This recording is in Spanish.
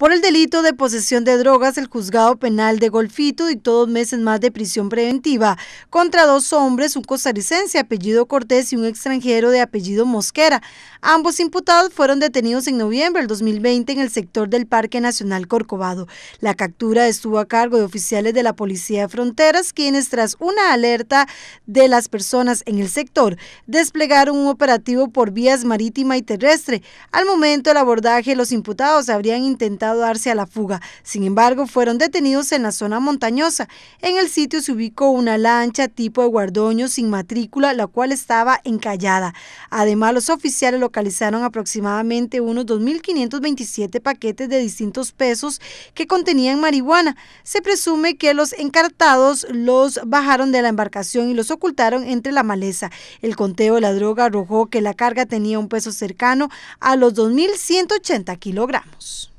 Por el delito de posesión de drogas, el juzgado penal de Golfito dictó dos meses más de prisión preventiva contra dos hombres, un costarricense apellido Cortés y un extranjero de apellido Mosquera. Ambos imputados fueron detenidos en noviembre del 2020 en el sector del Parque Nacional Corcovado. La captura estuvo a cargo de oficiales de la Policía de Fronteras, quienes tras una alerta de las personas en el sector desplegaron un operativo por vías marítima y terrestre. Al momento del abordaje, los imputados habrían intentado darse a la fuga. Sin embargo, fueron detenidos en la zona montañosa. En el sitio se ubicó una lancha tipo de guardoño sin matrícula, la cual estaba encallada. Además, los oficiales localizaron aproximadamente unos 2.527 paquetes de distintos pesos que contenían marihuana. Se presume que los encartados los bajaron de la embarcación y los ocultaron entre la maleza. El conteo de la droga arrojó que la carga tenía un peso cercano a los 2.180 kilogramos.